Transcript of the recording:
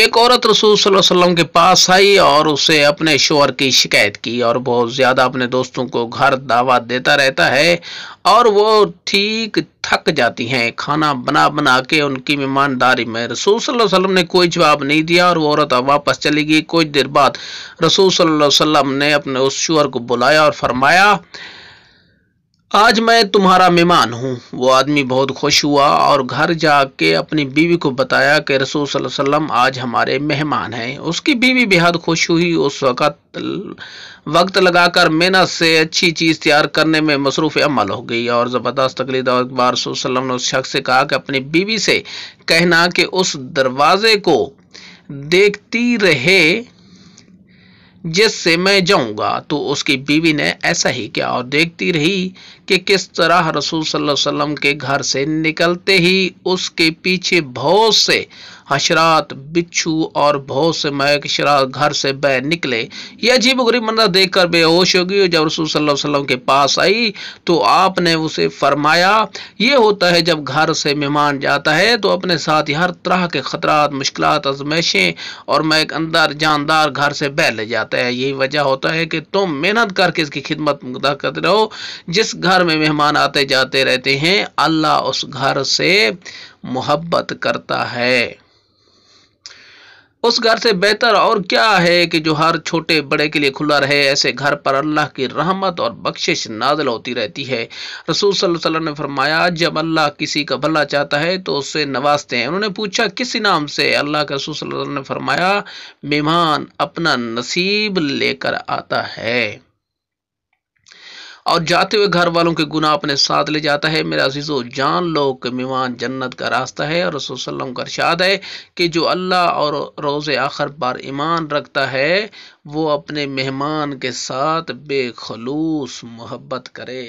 एक औरत रसूल वसल्लम के पास आई और उसे अपने शोहर की शिकायत की और बहुत ज़्यादा अपने दोस्तों को घर दावत देता रहता है और वो ठीक थक जाती हैं खाना बना बना के उनकी मेहमानदारी में रसूल सल्लल्लाहु अलैहि वसल्लम ने कोई जवाब नहीं दिया और वो औरत वापस चली गई कुछ देर बाद रसूल सल्लल्लाहु अलैहि वसल्लम ने अपने उस शोहर को बुलाया और फरमाया आज मैं तुम्हारा मेहमान हूँ वो आदमी बहुत खुश हुआ और घर जाके अपनी बीवी को बताया कि रसूल वसल्लम आज हमारे मेहमान हैं उसकी बीवी बेहद खुश हुई उस वक़्त वक्त लगाकर मेहनत से अच्छी चीज़ तैयार करने में मसरूफ़ अमल हो गई और ज़बरदस्त तकलीद और अकबार वसल्लम ने उस शख्स से कहा कि अपनी बीवी से कहना कि उस दरवाज़े को देखती रहे जिससे मैं जाऊंगा तो उसकी बीवी ने ऐसा ही किया और देखती रही कि किस तरह रसूल सल्लल्लाहु अलैहि वसल्लम के घर से निकलते ही उसके पीछे बहुत से हशरात बिच्छू और बहुत से शरात घर से बह निकले यह अजीब गरीब मंजर देख कर बेहोश हो गई जब रसूल सल्लल्लाहु अलैहि वसल्लम के पास आई तो आपने उसे फरमाया ये होता है जब घर से मेहमान जाता है तो अपने साथ हर तरह के खतरा मुश्किल आजमाइशें और मैक अंदर जानदार घर से बह ले जाता है यही वजह होता है कि तुम मेहनत करके इसकी खिदमत करते रहो जिस घर में मेहमान आते जाते रहते हैं अल्लाह उस घर से मोहब्बत करता है उस घर से बेहतर और क्या है कि जो हर छोटे बड़े के लिए खुला रहे ऐसे घर पर अल्लाह की रहमत और बख्शिश नाजल होती रहती है रसूल सल्लल्लाहु अलैहि वसल्लम ने फरमाया जब अल्लाह किसी का भला चाहता है तो उससे नवाजते हैं उन्होंने पूछा किस नाम से अल्लाह के रसूल सल्लल्लाहु अलैहि वसल्लम ने फरमाया मेहमान अपना नसीब लेकर आता है और जाते हुए घर वालों के गुनाह अपने साथ ले जाता है मेरा अजीज़ो जान लो कि मेहमान जन्नत का रास्ता है और रसोल्लम का इरशाद है कि जो अल्लाह और रोज़ आखिर बार ईमान रखता है वो अपने मेहमान के साथ बेखलूस मोहब्बत करे